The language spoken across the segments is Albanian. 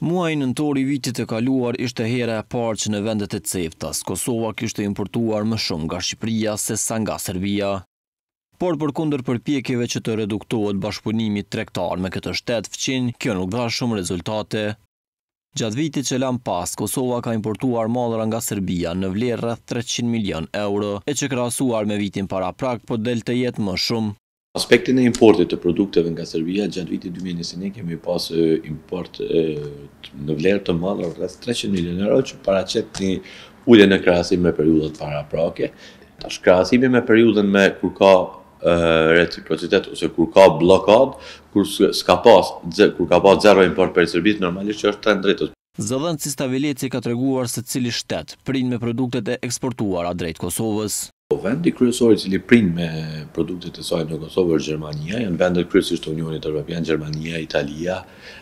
Muaj nëntor i vitit të kaluar ishte hera e parë që në vendet e ceftas, Kosova kishte importuar më shumë nga Shqipëria se sa nga Serbia. Por për kunder përpjekjeve që të reduktohet bashkëpunimi trektar me këtë shtetë fëqin, kjo nuk dha shumë rezultate. Gjatë vitit që lam pas, Kosova ka importuar madhra nga Serbia në vlerë rrëth 300 milion euro e që krasuar me vitin para prak për po del të jetë më shumë. Aspektin e importit të produkteve nga Serbia, gjatë viti 2021 kemi pas import në vlerë të madhë, rrës 300 milion euro që para qëtë një ullë në krasim me periudet para prake. Tash krasimi me periudet me kur ka reciprocitet ose kur ka blokad, kur s'ka pas, kur ka pas zero import për Serbis, normalisht që është të ndritës. Zëdhën si Stavileci ka treguar se cili shtetë prinë me produktet e eksportuar a drejtë Kosovës. Po vendi kryesor i cili prind me produktet e saj në Kosovë është Gjermania, janë vendet kryesisht të Unionit Evropian, Gjermania, Italia,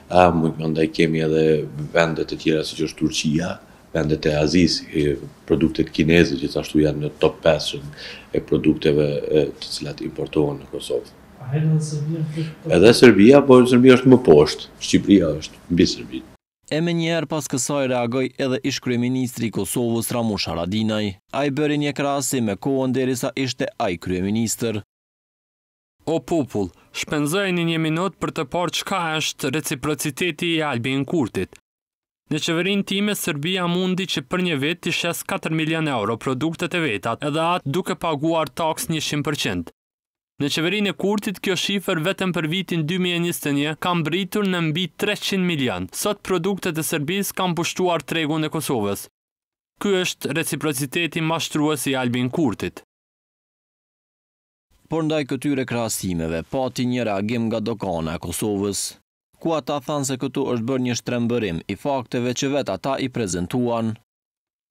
a mund të ndaj kemi edhe vende të tjera siç është Turqia, vendet e Azis, produktet kineze që ashtu janë në top 5 e produkteve të cilat importohen në Kosovë. Edhe Serbia, por Serbia është më poshtë, Shqipëria është mbi Serbia. E me njerë pas kësaj reagoj edhe ish kryeministri Kosovës Ramush Haradinaj. A i bëri një krasi me kohën derisa ishte a i kryeministër. O popull, shpenzojni një minut për të parë qka është reciprociteti i Albin Kurtit. Në qeverin time, Serbia mundi që për një vet të shes 4 milion euro produktet e vetat edhe atë duke paguar taks 100%. Në qeverin e kurtit, kjo shifër vetëm për vitin 2021 kam britur në mbi 300 milion. Sot produktet e Serbis kam pushtuar tregun e Kosovës. Ky është reciprociteti mashtruës i Albin Kurtit. Por ndaj këtyre krasimeve, pati po një reagim nga dokona e Kosovës, ku ata thanë se këtu është bërë një shtrembërim i fakteve që vetë ata i prezentuan,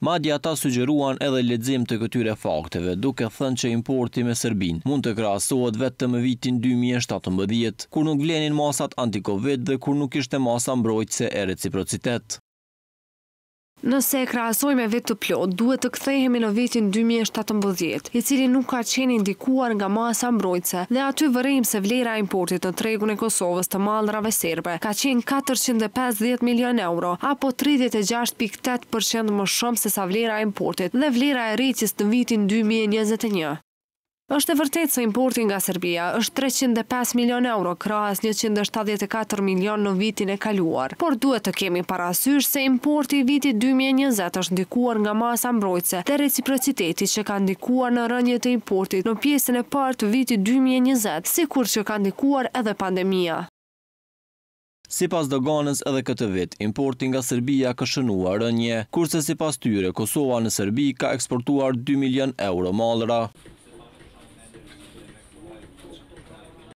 Madja ata sugjeruan edhe lexim të këtyre fakteve, duke thënë që importi me Serbinë mund të krahasohet vetëm me vitin 2017, kur nuk vlenin masat anti-Covid dhe kur nuk ishte masa mbrojtëse e reciprocitet. Nëse e krahasoj me vetë të plot, duhet të kthehemi në vitin 2017, i cili nuk ka qenë indikuar nga masa mbrojtëse dhe aty vërim se vlera e importit në tregun e Kosovës të maldrave serbe ka qenë 450 milion euro, apo 36.8% më shumë se sa vlera e importit dhe vlera e rritjes të vitin 2021 është e vërtet se importi nga Serbia është 305 milion euro, krahas 174 milion në vitin e kaluar, por duhet të kemi parasysh se importi viti 2020 është ndikuar nga masa mbrojtse dhe reciprociteti që ka ndikuar në rënjët e importit në pjesën e partë viti 2020, si kur që ka ndikuar edhe pandemia. Si pas doganës edhe këtë vit, importi nga Serbia ka shënua rënje, kurse si pas tyre, Kosova në Serbi ka eksportuar 2 milion euro malra.